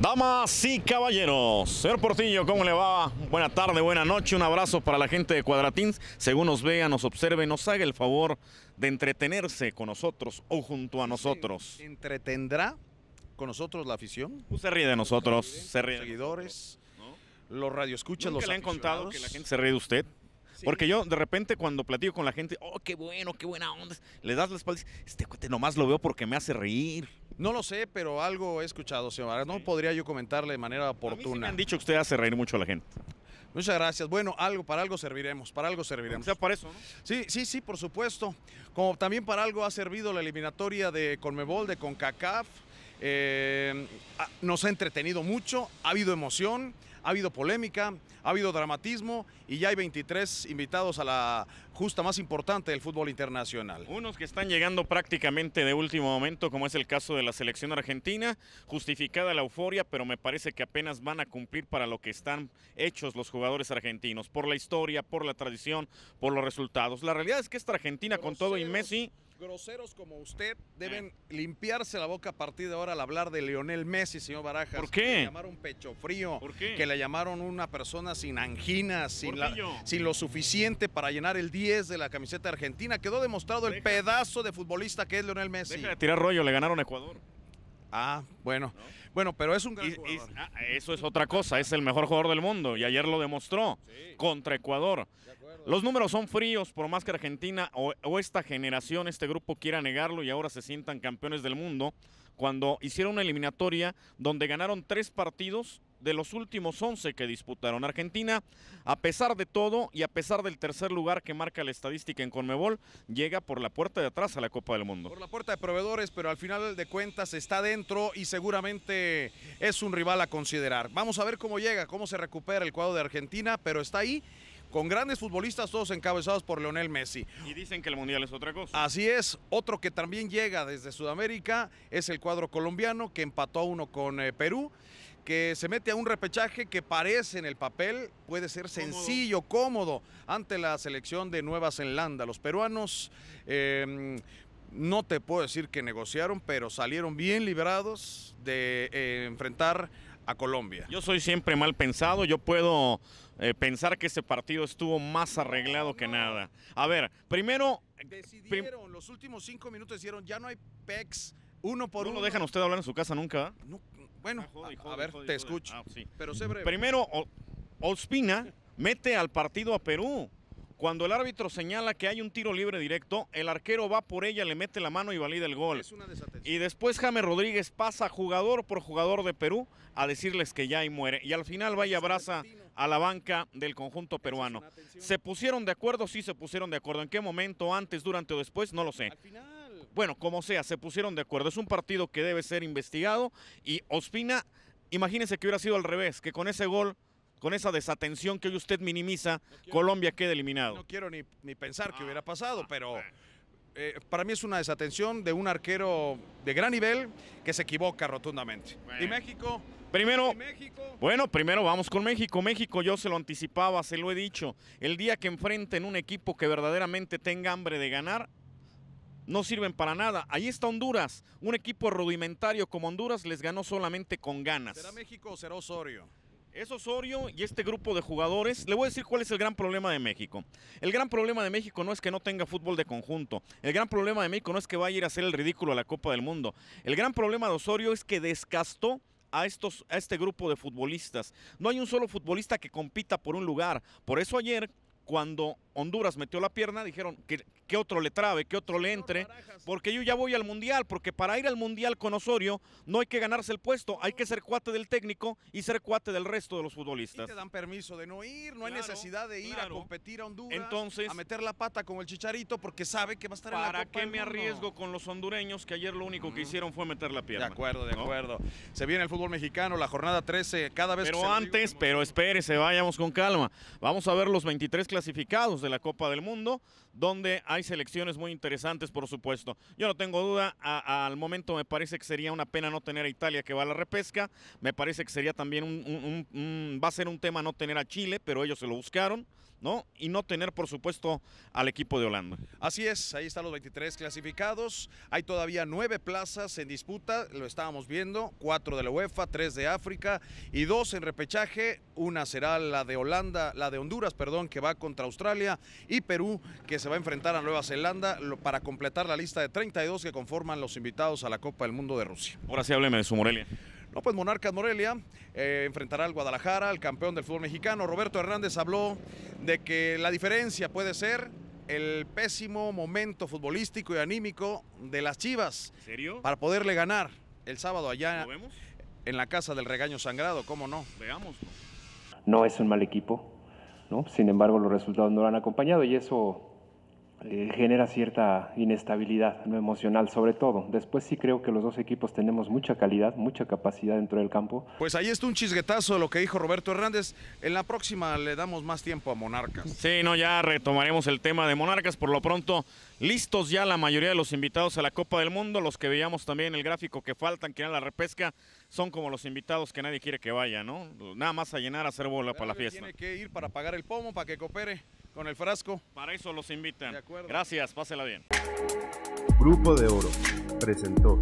Damas y caballeros, señor Portillo, ¿cómo le va? Buena tarde, buena noche, un abrazo para la gente de Cuadratins. Según nos vea, nos observe, nos haga el favor de entretenerse con nosotros o junto a nosotros. ¿Entretendrá con nosotros la afición? Usted ríe de nosotros, se ríe. Los seguidores, los radioescuchas, los le han contado que la gente se ríe de usted? Porque yo de repente cuando platico con la gente, oh, qué bueno, qué buena onda, le das la espalda, este cuate nomás lo veo porque me hace reír. No lo sé, pero algo he escuchado, señora. No podría yo comentarle de manera oportuna. me han dicho que usted hace reír mucho a la gente. Muchas gracias. Bueno, algo, para algo serviremos, para algo serviremos. O sea, para eso, ¿no? Sí, sí, sí, por supuesto. Como también para algo ha servido la eliminatoria de Conmebol, de CONCACAF. Eh, nos ha entretenido mucho, ha habido emoción ha habido polémica, ha habido dramatismo y ya hay 23 invitados a la justa más importante del fútbol internacional. Unos que están llegando prácticamente de último momento, como es el caso de la selección argentina, justificada la euforia, pero me parece que apenas van a cumplir para lo que están hechos los jugadores argentinos, por la historia, por la tradición, por los resultados. La realidad es que esta Argentina con todo y Messi groseros como usted deben eh. limpiarse la boca a partir de ahora al hablar de Leonel Messi, señor Barajas. ¿Por qué? Que le llamaron pecho frío. ¿Por Que le llamaron una persona sin anginas, sin, sin lo suficiente para llenar el 10 de la camiseta argentina. Quedó demostrado el pedazo de futbolista que es Leonel Messi. Deja de tirar rollo, le ganaron a Ecuador. Ah, bueno. Bueno, pero es un gran ah, eso es otra cosa, es el mejor jugador del mundo y ayer lo demostró contra Ecuador. Los números son fríos, por más que Argentina o, o, esta generación, este grupo quiera negarlo y ahora se sientan campeones del mundo, cuando hicieron una eliminatoria donde ganaron tres partidos de los últimos 11 que disputaron. Argentina, a pesar de todo y a pesar del tercer lugar que marca la estadística en Conmebol, llega por la puerta de atrás a la Copa del Mundo. Por la puerta de proveedores, pero al final de cuentas está dentro y seguramente es un rival a considerar. Vamos a ver cómo llega, cómo se recupera el cuadro de Argentina, pero está ahí con grandes futbolistas, todos encabezados por Leonel Messi. Y dicen que el Mundial es otra cosa. Así es, otro que también llega desde Sudamérica es el cuadro colombiano que empató a uno con eh, Perú que se mete a un repechaje que parece en el papel, puede ser sencillo, cómodo, ante la selección de Nueva Zelanda. Los peruanos... Em, no te puedo decir que negociaron, pero salieron bien liberados de eh, enfrentar a Colombia. Yo soy siempre mal pensado, yo puedo eh, pensar que ese partido estuvo más arreglado que nada. A ver, primero... Decidieron, los últimos cinco minutos dijeron, ya no hay pecs, uno por uno. No dejan usted hablar en su casa nunca. No, bueno, a, ver, te escucho. Ah, Pero Primero, Ospina mete al partido a Perú. Cuando el árbitro señala que hay un tiro libre directo, el arquero va por ella, le mete la mano y valida el gol. y después James Rodríguez pasa jugador por jugador de Perú a decirles que ya y muere. Y al final va y abraza a la banca del conjunto peruano. ¿Se pusieron de acuerdo? Sí, se pusieron de acuerdo. ¿En qué momento? ¿Antes, durante o después? No lo sé. Bueno, como sea, se pusieron de acuerdo. Es un partido que debe ser investigado y Ospina, imagínese que hubiera sido al revés, que con ese gol con esa desatención que hoy usted minimiza, Colombia quede eliminado. No quiero ni, pensar que ah, hubiera pasado, ah, pero eh, para mí es una desatención de un arquero de gran nivel que se equivoca rotundamente. ¿Y México? Primero, bueno, primero vamos con México. México yo se lo anticipaba, se lo he dicho. El día que enfrenten un equipo que verdaderamente tenga hambre de ganar, no sirven para nada. Ahí está Honduras, un equipo rudimentario como Honduras les ganó solamente con ganas. ¿Será México o será Osorio? Es Osorio y este grupo de jugadores. Le voy a decir cuál es el gran problema de México. El gran problema de México no es que no tenga fútbol de conjunto. El gran problema de México no es que vaya a ir a hacer el ridículo a la Copa del Mundo. El gran problema de Osorio es que descastó a, estos, a este grupo de futbolistas. No hay un solo futbolista que compita por un lugar. Por eso ayer, cuando Honduras metió la pierna, dijeron que, otro le trabe, que otro le entre, porque yo ya voy al Mundial, porque para ir al Mundial con Osorio no hay que ganarse el puesto, hay que ser cuate del técnico y ser cuate del resto de los futbolistas. Y te dan permiso de no ir, no hay necesidad de ir a competir a Honduras, a meter la pata con el chicharito porque sabe que va a estar en la ¿Para qué me arriesgo con los hondureños que ayer lo único que hicieron fue meter la pierna? De acuerdo, de acuerdo. Se viene el fútbol mexicano, la jornada 13, cada vez Pero antes, pero espérese, vayamos con calma. Vamos a ver los 23 clasificados la Copa del Mundo, donde hay selecciones muy interesantes, por supuesto. Yo no tengo duda, al momento me parece que sería una pena no tener a Italia que va a la repesca, me parece que sería también un, va a ser un tema no tener a Chile, pero ellos se lo buscaron. ¿no? Y no tener, por supuesto, al equipo de Holanda. Así es, ahí están los 23 clasificados. Hay todavía nueve plazas en disputa, lo estábamos viendo, cuatro de la UEFA, tres de África y dos en repechaje. Una será la de Holanda, la de Honduras, perdón, que va contra Australia y Perú, que se va a enfrentar a Nueva Zelanda para completar la lista de 32 que conforman los invitados a la Copa del Mundo de Rusia. Ahora sí hábleme de su Morelia. No, pues Monarcas Morelia eh, enfrentará al Guadalajara, al campeón del fútbol mexicano. Roberto Hernández habló de que la diferencia puede ser el pésimo momento futbolístico y anímico de las Chivas. ¿En serio? Para poderle ganar el sábado allá en la casa del regaño sangrado, ¿cómo no? Veamos. No es un mal equipo, ¿no? Sin embargo, los resultados no lo han acompañado y eso eh, genera cierta inestabilidad no emocional, sobre todo. Después sí creo que los dos equipos tenemos mucha calidad, mucha capacidad dentro del campo. Pues ahí está un chisguetazo de lo que dijo Roberto Hernández. En la próxima le damos más tiempo a Monarcas. Sí, no, ya retomaremos el tema de Monarcas. Por lo pronto, listos ya la mayoría de los invitados a la Copa del Mundo. Los que veíamos también el gráfico que faltan, que era la repesca, son como los invitados que nadie quiere que vaya, ¿no? Nada más a llenar, a hacer bola para la fiesta. Tiene que ir para pagar el pomo, para que coopere con el frasco. Para eso los invitan. Gracias, pásela bien. Grupo de Oro presentó